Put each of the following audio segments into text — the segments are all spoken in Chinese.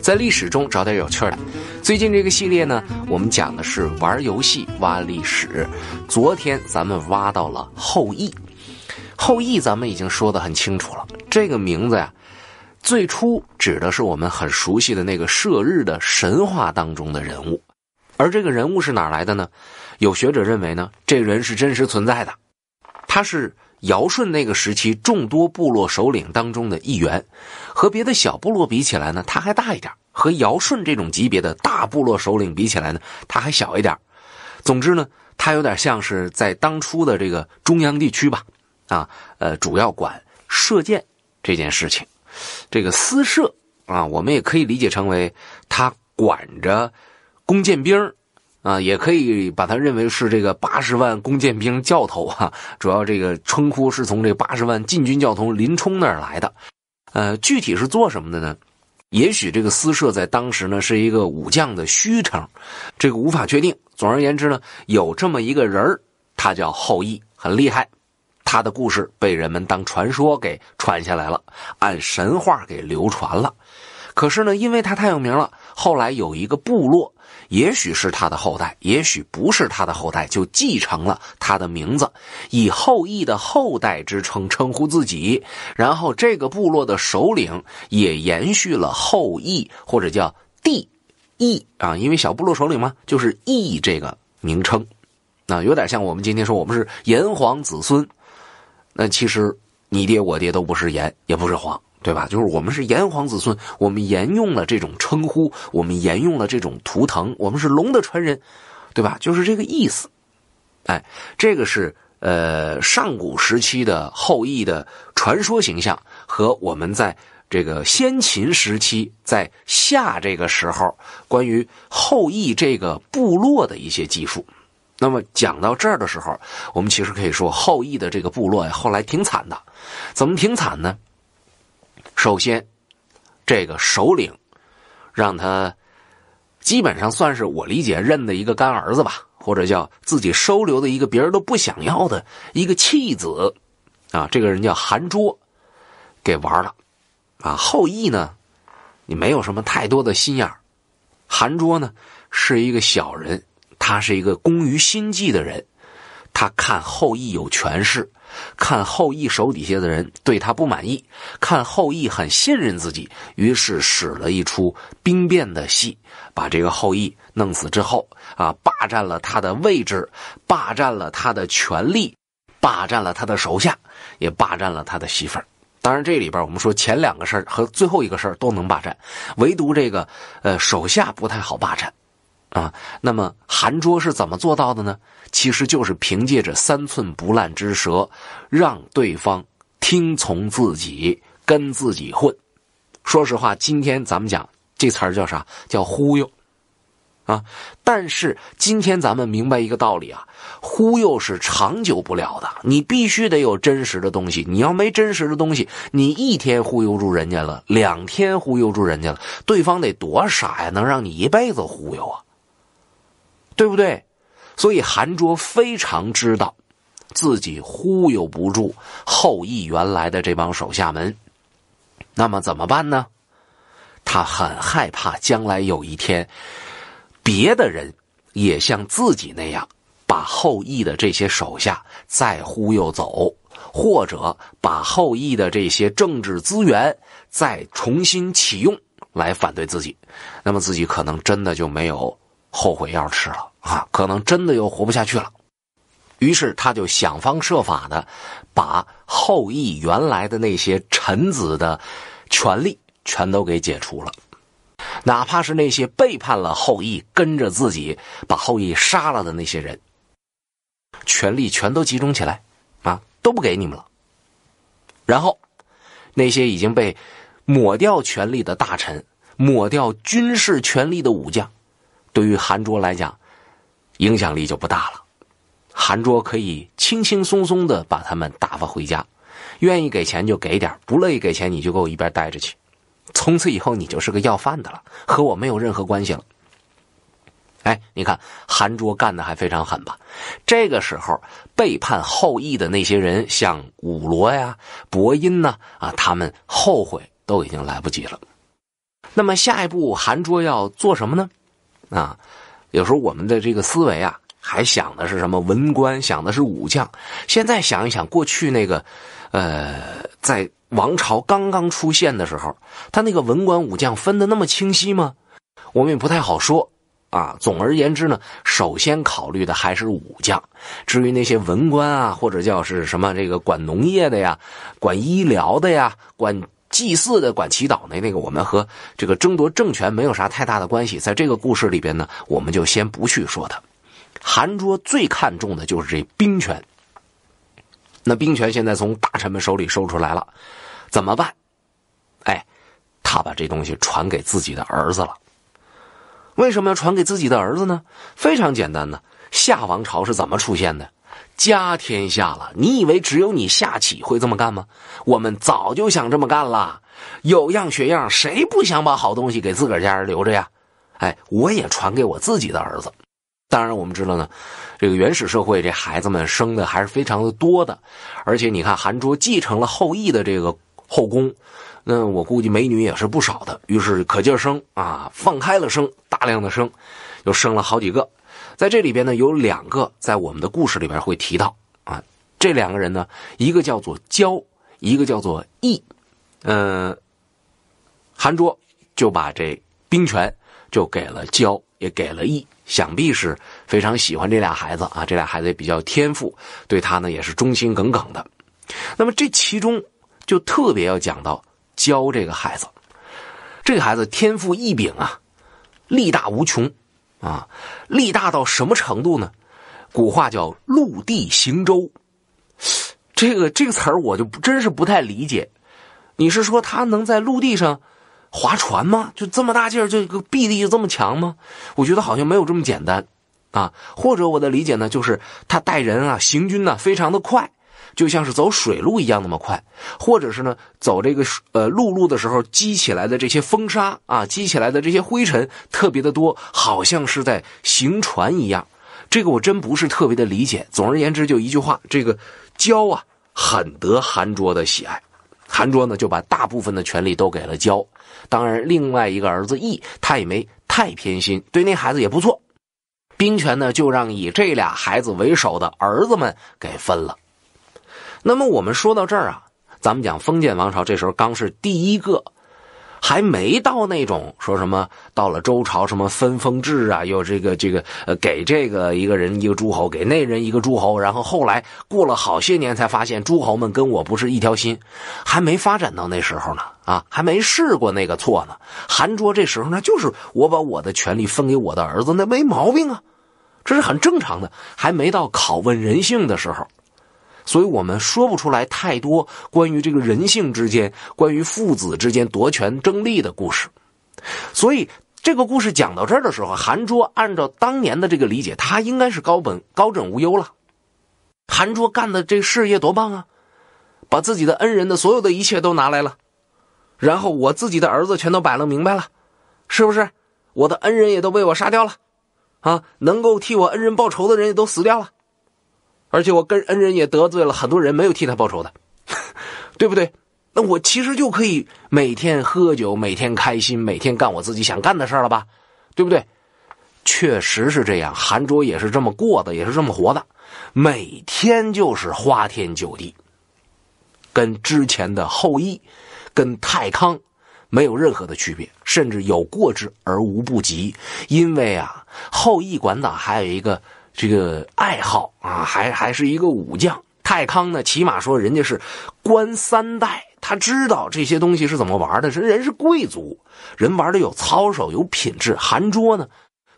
在历史中找点有趣的。最近这个系列呢，我们讲的是玩游戏挖历史。昨天咱们挖到了后羿，后羿咱们已经说的很清楚了。这个名字呀，最初指的是我们很熟悉的那个射日的神话当中的人物，而这个人物是哪来的呢？有学者认为呢，这人是真实存在的，他是。尧舜那个时期，众多部落首领当中的一员，和别的小部落比起来呢，他还大一点和尧舜这种级别的大部落首领比起来呢，他还小一点总之呢，他有点像是在当初的这个中央地区吧，啊，呃，主要管射箭这件事情，这个私射啊，我们也可以理解成为他管着弓箭兵啊，也可以把它认为是这个八十万弓箭兵教头啊，主要这个称呼是从这八十万禁军教头林冲那儿来的。呃，具体是做什么的呢？也许这个私设在当时呢是一个武将的虚称，这个无法确定。总而言之呢，有这么一个人他叫后羿，很厉害。他的故事被人们当传说给传下来了，按神话给流传了。可是呢，因为他太有名了，后来有一个部落。也许是他的后代，也许不是他的后代，就继承了他的名字，以后裔的后代之称称呼自己。然后这个部落的首领也延续了后裔，或者叫帝，裔啊，因为小部落首领嘛，就是裔这个名称。那有点像我们今天说我们是炎黄子孙，那其实你爹我爹都不是炎，也不是黄。对吧？就是我们是炎黄子孙，我们沿用了这种称呼，我们沿用了这种图腾，我们是龙的传人，对吧？就是这个意思。哎，这个是呃上古时期的后羿的传说形象和我们在这个先秦时期在夏这个时候关于后羿这个部落的一些记述。那么讲到这儿的时候，我们其实可以说后羿的这个部落后来挺惨的。怎么挺惨呢？首先，这个首领让他基本上算是我理解认的一个干儿子吧，或者叫自己收留的一个别人都不想要的一个弃子啊。这个人叫韩卓，给玩了啊。后羿呢，你没有什么太多的心眼韩卓呢是一个小人，他是一个工于心计的人，他看后羿有权势。看后羿手底下的人对他不满意，看后羿很信任自己，于是使了一出兵变的戏，把这个后羿弄死之后啊，霸占了他的位置，霸占了他的权力，霸占了他的手下，也霸占了他的媳妇儿。当然这里边我们说前两个事儿和最后一个事儿都能霸占，唯独这个呃手下不太好霸占。啊，那么韩卓是怎么做到的呢？其实就是凭借着三寸不烂之舌，让对方听从自己，跟自己混。说实话，今天咱们讲这词儿叫啥？叫忽悠啊！但是今天咱们明白一个道理啊，忽悠是长久不了的。你必须得有真实的东西。你要没真实的东西，你一天忽悠住人家了，两天忽悠住人家了，对方得多傻呀？能让你一辈子忽悠啊？对不对？所以韩卓非常知道，自己忽悠不住后羿原来的这帮手下们，那么怎么办呢？他很害怕将来有一天，别的人也像自己那样，把后羿的这些手下再忽悠走，或者把后羿的这些政治资源再重新启用来反对自己，那么自己可能真的就没有后悔药吃了。啊，可能真的又活不下去了，于是他就想方设法的把后羿原来的那些臣子的权力全都给解除了，哪怕是那些背叛了后羿、跟着自己把后羿杀了的那些人，权力全都集中起来，啊，都不给你们了。然后，那些已经被抹掉权力的大臣、抹掉军事权力的武将，对于韩卓来讲。影响力就不大了，韩卓可以轻轻松松的把他们打发回家，愿意给钱就给点，不乐意给钱你就给我一边待着去，从此以后你就是个要饭的了，和我没有任何关系了。哎，你看韩卓干的还非常狠吧？这个时候背叛后裔的那些人，像武罗呀、伯音呢，啊，他们后悔都已经来不及了。那么下一步韩卓要做什么呢？啊？有时候我们的这个思维啊，还想的是什么文官，想的是武将。现在想一想，过去那个，呃，在王朝刚刚出现的时候，他那个文官武将分得那么清晰吗？我们也不太好说啊。总而言之呢，首先考虑的还是武将，至于那些文官啊，或者叫是什么这个管农业的呀，管医疗的呀，管。祭祀的管祈祷那那个，我们和这个争夺政权没有啥太大的关系。在这个故事里边呢，我们就先不去说它。韩卓最看重的就是这兵权。那兵权现在从大臣们手里收出来了，怎么办？哎，他把这东西传给自己的儿子了。为什么要传给自己的儿子呢？非常简单呢，夏王朝是怎么出现的？家天下了，你以为只有你夏启会这么干吗？我们早就想这么干了，有样学样，谁不想把好东西给自个儿家人留着呀？哎，我也传给我自己的儿子。当然，我们知道呢，这个原始社会这孩子们生的还是非常的多的。而且你看，韩卓继承了后羿的这个后宫，那我估计美女也是不少的。于是可劲儿生啊，放开了生，大量的生，又生了好几个。在这里边呢，有两个在我们的故事里边会提到啊，这两个人呢，一个叫做焦，一个叫做义。嗯，韩卓就把这兵权就给了焦，也给了义，想必是非常喜欢这俩孩子啊，这俩孩子也比较天赋，对他呢也是忠心耿耿的。那么这其中就特别要讲到焦这个孩子，这个孩子天赋异禀啊，力大无穷。啊，力大到什么程度呢？古话叫陆地行舟，这个这个词儿我就真是不太理解。你是说他能在陆地上划船吗？就这么大劲儿，这个臂力就这么强吗？我觉得好像没有这么简单啊。或者我的理解呢，就是他带人啊行军呢非常的快。就像是走水路一样那么快，或者是呢走这个呃陆路的时候积起来的这些风沙啊，积起来的这些灰尘特别的多，好像是在行船一样。这个我真不是特别的理解。总而言之，就一句话，这个焦啊很得韩卓的喜爱，韩卓呢就把大部分的权力都给了焦。当然，另外一个儿子义，他也没太偏心，对那孩子也不错。兵权呢就让以这俩孩子为首的儿子们给分了。那么我们说到这儿啊，咱们讲封建王朝，这时候刚是第一个，还没到那种说什么到了周朝什么分封制啊，又这个这个呃给这个一个人一个诸侯，给那人一个诸侯，然后后来过了好些年才发现诸侯们跟我不是一条心，还没发展到那时候呢啊，还没试过那个错呢。韩卓这时候呢，就是我把我的权利分给我的儿子，那没毛病啊，这是很正常的，还没到拷问人性的时候。所以我们说不出来太多关于这个人性之间、关于父子之间夺权争利的故事。所以这个故事讲到这儿的时候，韩卓按照当年的这个理解，他应该是高本高枕无忧了。韩卓干的这事业多棒啊！把自己的恩人的所有的一切都拿来了，然后我自己的儿子全都摆弄明白了，是不是？我的恩人也都被我杀掉了，啊，能够替我恩人报仇的人也都死掉了。而且我跟恩人也得罪了很多人，没有替他报仇的，对不对？那我其实就可以每天喝酒，每天开心，每天干我自己想干的事了吧，对不对？确实是这样，韩卓也是这么过的，也是这么活的，每天就是花天酒地，跟之前的后羿、跟太康没有任何的区别，甚至有过之而无不及。因为啊，后羿馆长还有一个。这个爱好啊，还还是一个武将。太康呢，起码说人家是官三代，他知道这些东西是怎么玩的。人人是贵族，人玩的有操守、有品质。韩卓呢，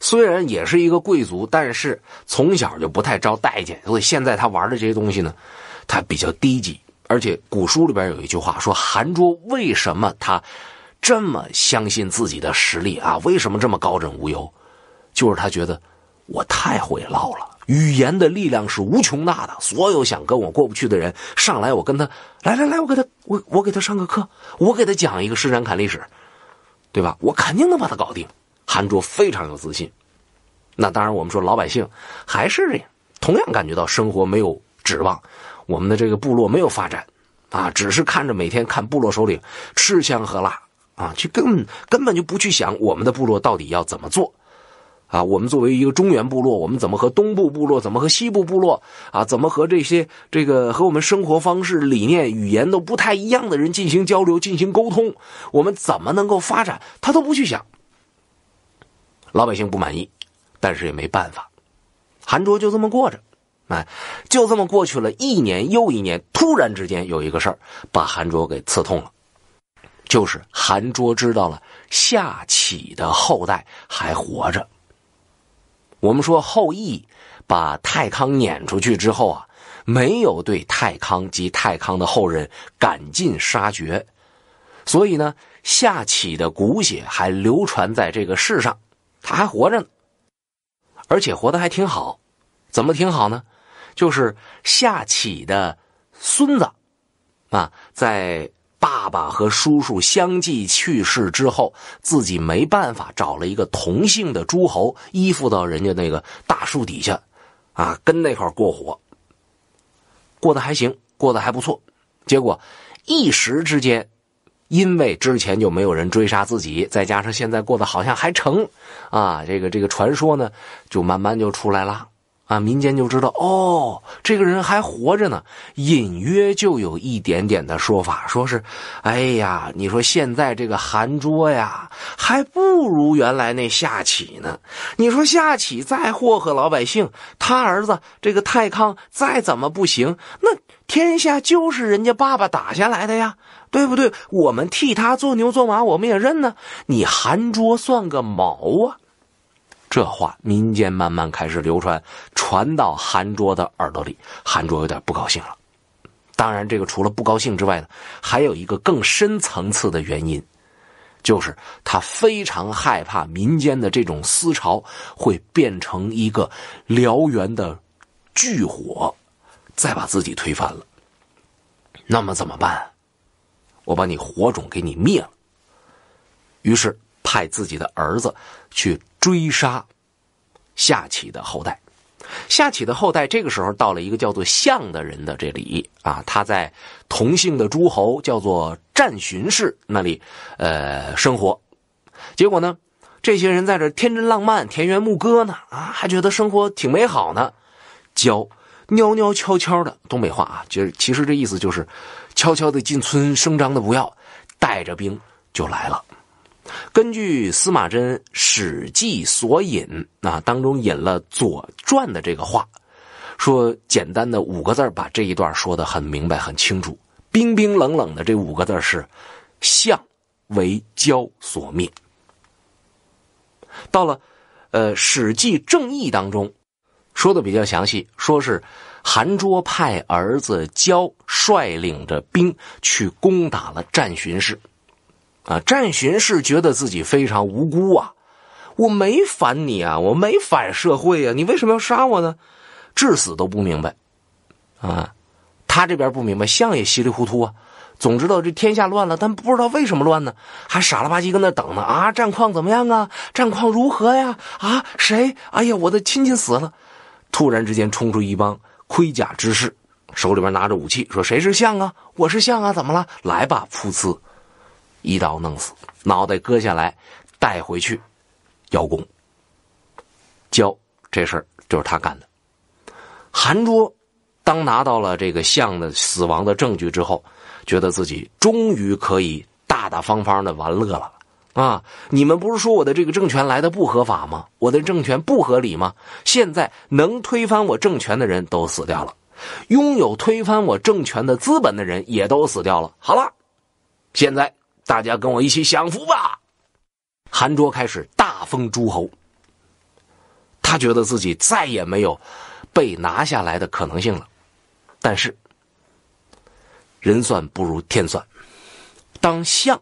虽然也是一个贵族，但是从小就不太招待见，所以现在他玩的这些东西呢，他比较低级。而且古书里边有一句话说，韩卓为什么他这么相信自己的实力啊？为什么这么高枕无忧？就是他觉得。我太会唠了，语言的力量是无穷大的。所有想跟我过不去的人，上来我跟他来来来，我给他，我我给他上个课，我给他讲一个施展侃历史，对吧？我肯定能把他搞定。韩卓非常有自信。那当然，我们说老百姓还是同样感觉到生活没有指望，我们的这个部落没有发展啊，只是看着每天看部落首领吃香喝辣啊，就根本根本就不去想我们的部落到底要怎么做。啊，我们作为一个中原部落，我们怎么和东部部落、怎么和西部部落啊，怎么和这些这个和我们生活方式、理念、语言都不太一样的人进行交流、进行沟通，我们怎么能够发展，他都不去想。老百姓不满意，但是也没办法，韩卓就这么过着，哎，就这么过去了一年又一年。突然之间有一个事儿把韩卓给刺痛了，就是韩卓知道了夏启的后代还活着。我们说后羿把太康撵出去之后啊，没有对太康及太康的后人赶尽杀绝，所以呢，夏启的骨血还流传在这个世上，他还活着呢，而且活的还挺好。怎么挺好呢？就是夏启的孙子，啊，在。爸爸和叔叔相继去世之后，自己没办法，找了一个同姓的诸侯，依附到人家那个大树底下，啊，跟那块过活。过得还行，过得还不错。结果，一时之间，因为之前就没有人追杀自己，再加上现在过得好像还成，啊，这个这个传说呢，就慢慢就出来了。啊，民间就知道哦，这个人还活着呢，隐约就有一点点的说法，说是，哎呀，你说现在这个韩卓呀，还不如原来那夏启呢。你说夏启再祸害老百姓，他儿子这个泰康再怎么不行，那天下就是人家爸爸打下来的呀，对不对？我们替他做牛做马，我们也认呢。你韩卓算个毛啊！这话民间慢慢开始流传，传到韩卓的耳朵里，韩卓有点不高兴了。当然，这个除了不高兴之外呢，还有一个更深层次的原因，就是他非常害怕民间的这种思潮会变成一个燎原的巨火，再把自己推翻了。那么怎么办？我把你火种给你灭了。于是。派自己的儿子去追杀夏启的后代。夏启的后代这个时候到了一个叫做象的人的这里啊，他在同姓的诸侯叫做战巡氏那里，呃，生活。结果呢，这些人在这天真浪漫、田园牧歌呢，啊，还觉得生活挺美好呢。娇，袅袅悄悄的东北话啊，就是其实这意思就是悄悄的进村，声张的不要，带着兵就来了。根据司马真《史记》所引，啊，当中引了《左传》的这个话，说简单的五个字把这一段说的很明白、很清楚。冰冰冷冷的这五个字是“相为焦所灭”。到了，呃，《史记正义》当中说的比较详细，说是韩卓派儿子焦率领着兵去攻打了战巡氏。啊，战巡视觉得自己非常无辜啊，我没反你啊，我没反社会啊，你为什么要杀我呢？至死都不明白。啊，他这边不明白，象也稀里糊涂啊，总知道这天下乱了，但不知道为什么乱呢，还傻了吧唧跟那等呢。啊，战况怎么样啊？战况如何呀？啊，谁？哎呀，我的亲戚死了。突然之间冲出一帮盔甲之士，手里边拿着武器，说：“谁是象啊？我是象啊，怎么了？来吧，噗呲。”一刀弄死，脑袋割下来，带回去邀功。交这事儿就是他干的。韩卓当拿到了这个象的死亡的证据之后，觉得自己终于可以大大方方的玩乐了。啊，你们不是说我的这个政权来的不合法吗？我的政权不合理吗？现在能推翻我政权的人都死掉了，拥有推翻我政权的资本的人也都死掉了。好了，现在。大家跟我一起享福吧！韩卓开始大封诸侯，他觉得自己再也没有被拿下来的可能性了。但是，人算不如天算，当相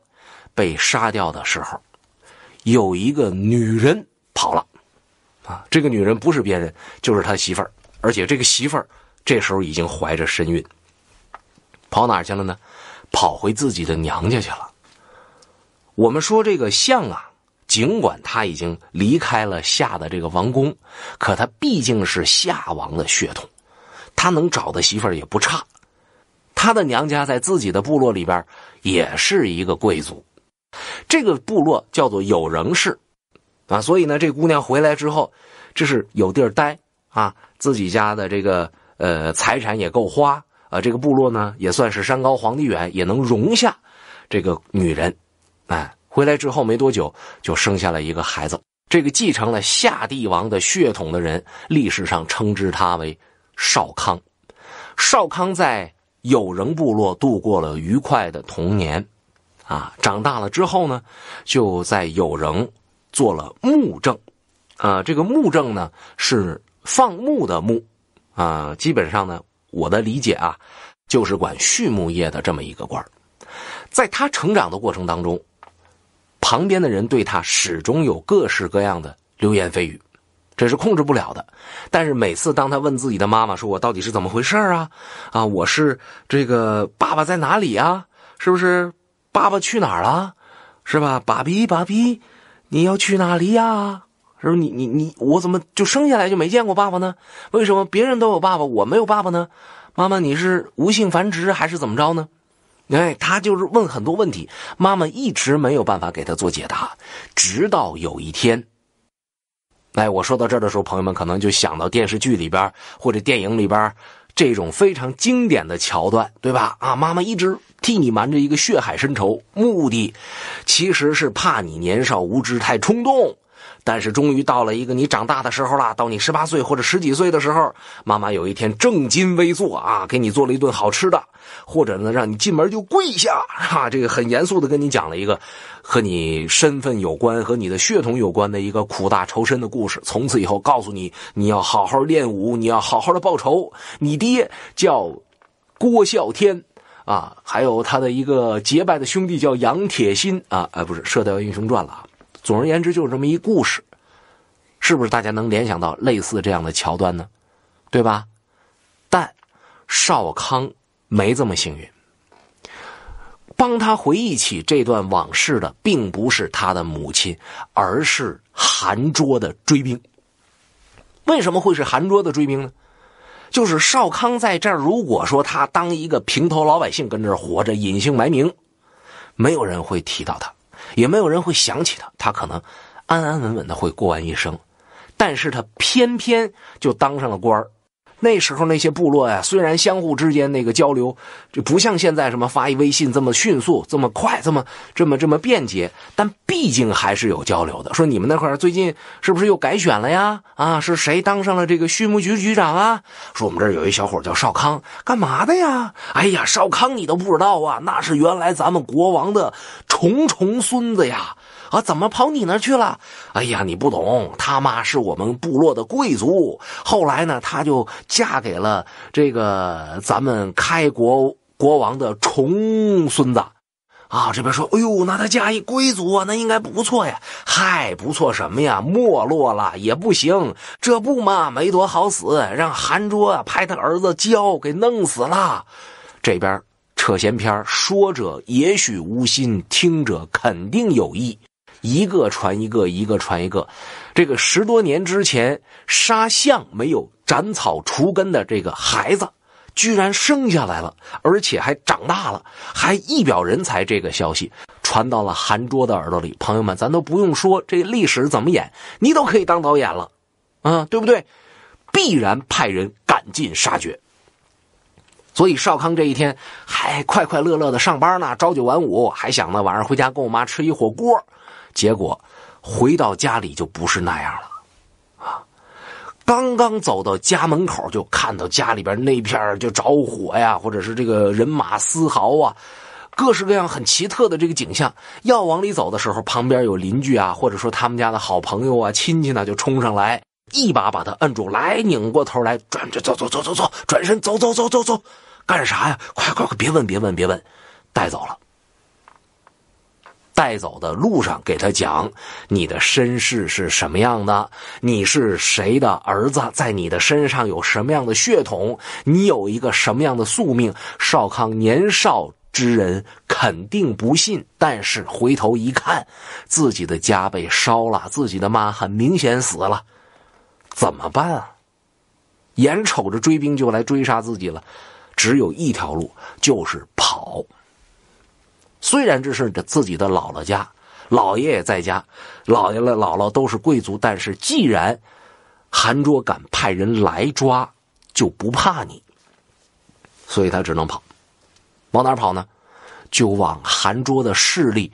被杀掉的时候，有一个女人跑了，啊，这个女人不是别人，就是他媳妇儿，而且这个媳妇儿这时候已经怀着身孕。跑哪儿去了呢？跑回自己的娘家去了。我们说这个相啊，尽管他已经离开了夏的这个王宫，可他毕竟是夏王的血统，他能找的媳妇儿也不差。他的娘家在自己的部落里边，也是一个贵族。这个部落叫做有仍氏，啊，所以呢，这姑娘回来之后，这是有地儿待啊，自己家的这个呃财产也够花啊，这个部落呢也算是山高皇帝远，也能容下这个女人。哎，回来之后没多久，就生下了一个孩子。这个继承了夏帝王的血统的人，历史上称之他为少康。少康在有仍部落度过了愉快的童年，啊，长大了之后呢，就在有仍做了墓正，啊，这个墓正呢是放牧的牧，啊，基本上呢，我的理解啊，就是管畜牧业的这么一个官在他成长的过程当中。旁边的人对他始终有各式各样的流言蜚语，这是控制不了的。但是每次当他问自己的妈妈说：“我到底是怎么回事啊？啊，我是这个爸爸在哪里啊？是不是爸爸去哪儿了？是吧？爸比，爸比，你要去哪里呀？是不是你你你？我怎么就生下来就没见过爸爸呢？为什么别人都有爸爸，我没有爸爸呢？妈妈，你是无性繁殖还是怎么着呢？”哎，他就是问很多问题，妈妈一直没有办法给他做解答，直到有一天。哎，我说到这儿的时候，朋友们可能就想到电视剧里边或者电影里边这种非常经典的桥段，对吧？啊，妈妈一直替你瞒着一个血海深仇，目的其实是怕你年少无知太冲动。但是终于到了一个你长大的时候了，到你十八岁或者十几岁的时候，妈妈有一天正襟危坐啊，给你做了一顿好吃的，或者呢，让你进门就跪下啊，这个很严肃的跟你讲了一个和你身份有关、和你的血统有关的一个苦大仇深的故事。从此以后，告诉你你要好好练武，你要好好的报仇。你爹叫郭啸天啊，还有他的一个结拜的兄弟叫杨铁心啊，哎，不是《射雕英雄传》了总而言之，就是这么一故事，是不是大家能联想到类似这样的桥段呢？对吧？但少康没这么幸运。帮他回忆起这段往事的，并不是他的母亲，而是韩卓的追兵。为什么会是韩卓的追兵呢？就是少康在这儿，如果说他当一个平头老百姓跟这儿活着，隐姓埋名，没有人会提到他。也没有人会想起他，他可能安安稳稳的会过完一生，但是他偏偏就当上了官儿。那时候那些部落呀，虽然相互之间那个交流，就不像现在什么发一微信这么迅速、这么快、这么这么这么便捷，但毕竟还是有交流的。说你们那块最近是不是又改选了呀？啊，是谁当上了这个畜牧局局长啊？说我们这儿有一小伙叫少康，干嘛的呀？哎呀，少康你都不知道啊，那是原来咱们国王的重重孙子呀。啊，怎么跑你那去了？哎呀，你不懂，他妈是我们部落的贵族。后来呢，他就嫁给了这个咱们开国国王的重孙子，啊，这边说，哎呦，那他嫁一贵族啊，那应该不错呀。嗨，不错什么呀？没落了也不行，这不嘛，没多好死，让韩卓派他儿子骄给弄死了。这边扯闲篇，说者也许无心，听者肯定有意。一个传一个，一个传一个，这个十多年之前杀象没有斩草除根的这个孩子，居然生下来了，而且还长大了，还一表人才。这个消息传到了韩卓的耳朵里，朋友们，咱都不用说这历史怎么演，你都可以当导演了，啊，对不对？必然派人赶尽杀绝。所以少康这一天还快快乐乐的上班呢，朝九晚五，还想呢晚上回家跟我妈吃一火锅。结果，回到家里就不是那样了，啊！刚刚走到家门口，就看到家里边那片就着火呀，或者是这个人马嘶嚎啊，各式各样很奇特的这个景象。要往里走的时候，旁边有邻居啊，或者说他们家的好朋友啊、亲戚呢，就冲上来，一把把他摁住，来，拧过头来，转，走，走，走，走，走，走，转身，走，走，走，走，走，干啥呀？快，快，快，别问，别问，别问，带走了。在走的路上，给他讲你的身世是什么样的，你是谁的儿子，在你的身上有什么样的血统，你有一个什么样的宿命。少康年少之人肯定不信，但是回头一看，自己的家被烧了，自己的妈很明显死了，怎么办？啊？眼瞅着追兵就来追杀自己了，只有一条路，就是。虽然这是自己的姥姥家，姥爷也在家，姥爷了姥姥都是贵族，但是既然韩卓敢派人来抓，就不怕你，所以他只能跑，往哪跑呢？就往韩卓的势力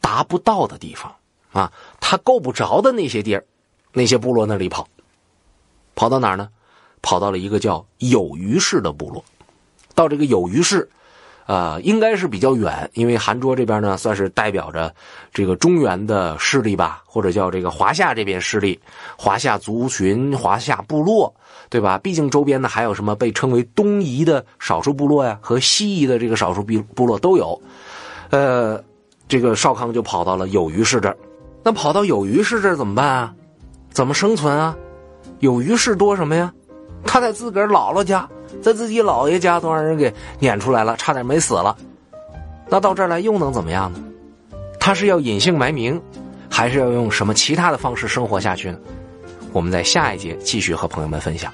达不到的地方啊，他够不着的那些地儿，那些部落那里跑，跑到哪儿呢？跑到了一个叫有虞氏的部落，到这个有虞氏。呃，应该是比较远，因为韩卓这边呢，算是代表着这个中原的势力吧，或者叫这个华夏这边势力，华夏族群、华夏部落，对吧？毕竟周边呢还有什么被称为东夷的少数部落呀，和西夷的这个少数部部落都有。呃，这个少康就跑到了有虞氏这儿，那跑到有虞氏这儿怎么办啊？怎么生存啊？有虞氏多什么呀？他在自个儿姥姥家。在自己姥爷家都让人给撵出来了，差点没死了。那到这儿来又能怎么样呢？他是要隐姓埋名，还是要用什么其他的方式生活下去呢？我们在下一节继续和朋友们分享。